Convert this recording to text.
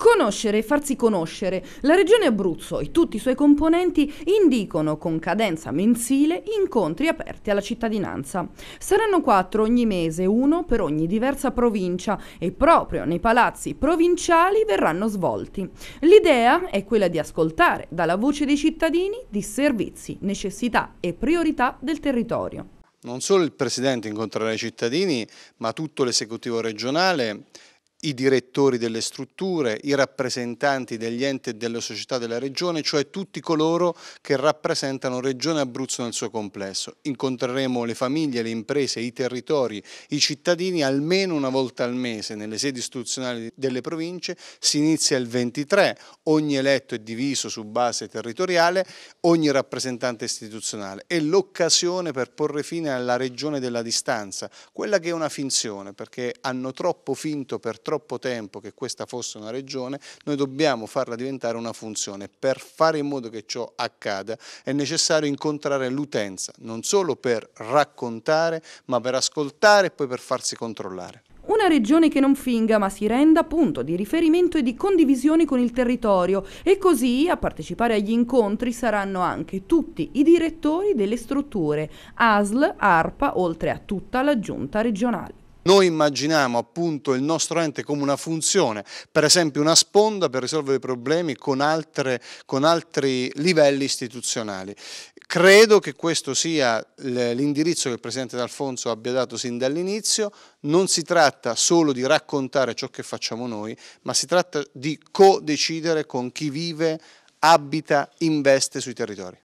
Conoscere e farsi conoscere. La Regione Abruzzo e tutti i suoi componenti indicano con cadenza mensile incontri aperti alla cittadinanza. Saranno quattro ogni mese, uno per ogni diversa provincia e proprio nei palazzi provinciali verranno svolti. L'idea è quella di ascoltare dalla voce dei cittadini di servizi, necessità e priorità del territorio. Non solo il Presidente incontrerà i cittadini, ma tutto l'esecutivo regionale i direttori delle strutture, i rappresentanti degli enti e delle società della Regione, cioè tutti coloro che rappresentano Regione Abruzzo nel suo complesso. Incontreremo le famiglie, le imprese, i territori, i cittadini almeno una volta al mese nelle sedi istituzionali delle province, si inizia il 23, ogni eletto è diviso su base territoriale, ogni rappresentante istituzionale. È l'occasione per porre fine alla Regione della distanza, quella che è una finzione perché hanno troppo finto per troppo tempo che questa fosse una regione, noi dobbiamo farla diventare una funzione. Per fare in modo che ciò accada è necessario incontrare l'utenza, non solo per raccontare, ma per ascoltare e poi per farsi controllare. Una regione che non finga ma si renda punto di riferimento e di condivisione con il territorio e così a partecipare agli incontri saranno anche tutti i direttori delle strutture ASL, ARPA, oltre a tutta la giunta regionale. Noi immaginiamo appunto il nostro ente come una funzione, per esempio una sponda per risolvere i problemi con, altre, con altri livelli istituzionali. Credo che questo sia l'indirizzo che il Presidente D'Alfonso abbia dato sin dall'inizio, non si tratta solo di raccontare ciò che facciamo noi, ma si tratta di co-decidere con chi vive, abita, investe sui territori.